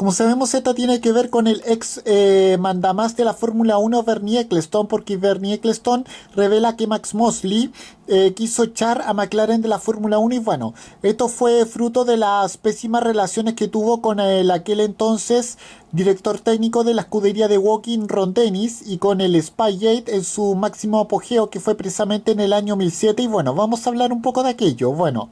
como sabemos, esta tiene que ver con el ex eh, mandamás de la Fórmula 1, Bernie Eccleston, porque Bernie Eccleston revela que Max Mosley eh, quiso echar a McLaren de la Fórmula 1 y bueno, esto fue fruto de las pésimas relaciones que tuvo con el aquel entonces director técnico de la escudería de Walking Ron Dennis y con el Spygate en su máximo apogeo que fue precisamente en el año 2007 y bueno, vamos a hablar un poco de aquello, bueno.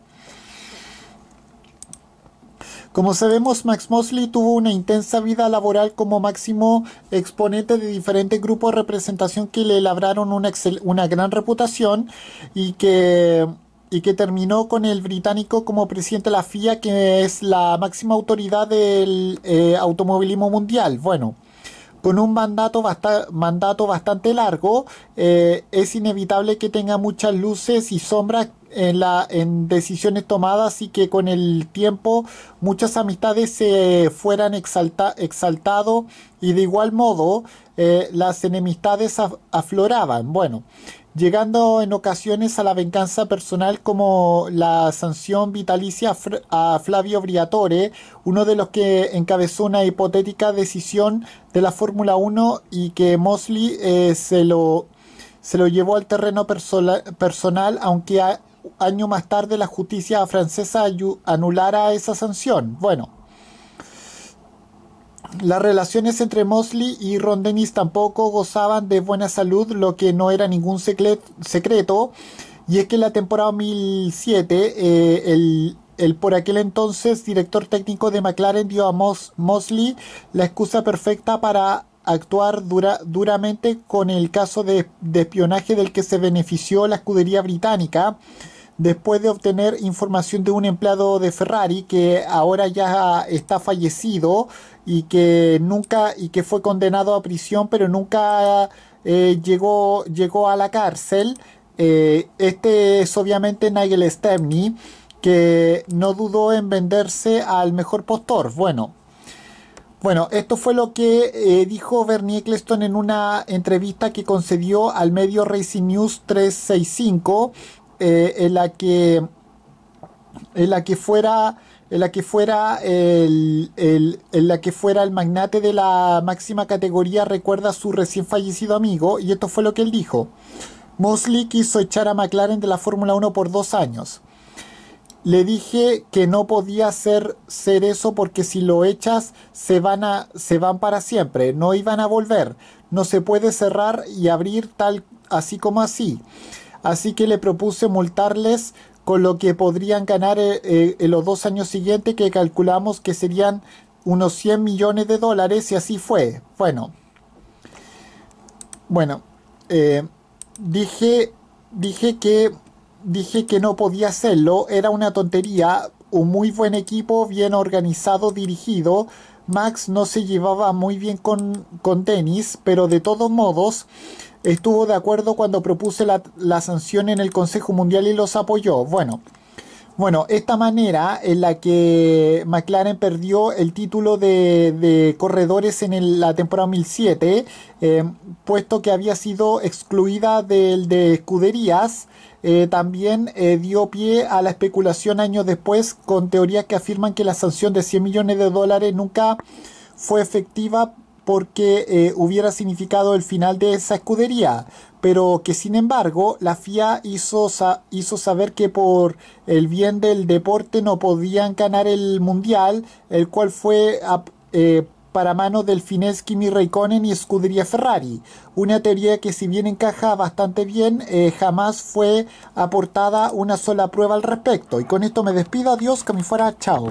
Como sabemos, Max Mosley tuvo una intensa vida laboral como máximo exponente de diferentes grupos de representación que le labraron una, gran reputación y que terminó con el británico como presidente de la FIA, que es la máxima autoridad del eh, automovilismo mundial. Bueno, con un mandato, bastante largo, eh, es inevitable que tenga muchas luces y sombras en, la, en decisiones tomadas y que con el tiempo muchas amistades se fueran exaltado y de igual modo eh, las enemistades afloraban. Bueno, llegando en ocasiones a la venganza personal como la sanción vitalicia a Flavio Briatore, uno de los que encabezó una hipotética decisión de la Fórmula 1 y que Mosley eh, se, lo, se lo llevó al terreno personal, aunque año más tarde la justicia francesa anulara esa sanción. Bueno, las relaciones entre Mosley y Ron tampoco gozaban de buena salud, lo que no era ningún secreto. Y es que en la temporada 2007, eh, el, por aquel entonces director técnico de McLaren dio a Mosley la excusa perfecta para actuar duramente con el caso de, espionaje del que se benefició la escudería británica después de obtener información de un empleado de Ferrari que ahora ya está fallecido y que nunca y que fue condenado a prisión pero nunca eh, llegó llegó a la cárcel eh, este es obviamente Nigel Stepney que no dudó en venderse al mejor postor bueno bueno, esto fue lo que eh, dijo Bernie Eccleston en una entrevista que concedió al medio Racing News 365, eh, en la que en la que fuera en la que fuera el, en la que fuera el magnate de la máxima categoría recuerda a su recién fallecido amigo y esto fue lo que él dijo. Mosley quiso echar a McLaren de la Fórmula 1 por dos años le dije que no podía ser ser eso porque si lo echas se van, a, se van para siempre, no iban a volver, no se puede cerrar y abrir tal así como así. Así que le propuse multarles con lo que podrían ganar eh, eh, en los dos años siguientes que calculamos que serían unos 100 millones de dólares y así fue. Bueno, bueno, eh, dije, dije que dije que no podía hacerlo, era una tontería, un muy buen equipo, bien organizado, dirigido. Max no se llevaba muy bien con, con Dennis, pero de todos modos estuvo de acuerdo cuando propuse la, sanción en el Consejo Mundial y los apoyó. Bueno, bueno, esta manera en la que McLaren perdió el título de, de corredores en la temporada 2007, eh, puesto que había sido excluida del de escuderías, eh, también eh, dio pie a la especulación años después con teorías que afirman que la sanción de 100 millones de dólares nunca fue efectiva porque eh, hubiera significado el final de esa escudería, pero que sin embargo la FIA hizo, hizo saber que por el bien del deporte no podían ganar el mundial, el cual fue eh, para mano del finés Kimi Raikkonen y escudería Ferrari. Una teoría que si bien encaja bastante bien, eh, jamás fue aportada una sola prueba al respecto. Y con esto me despido, adiós, que me fuera, chao.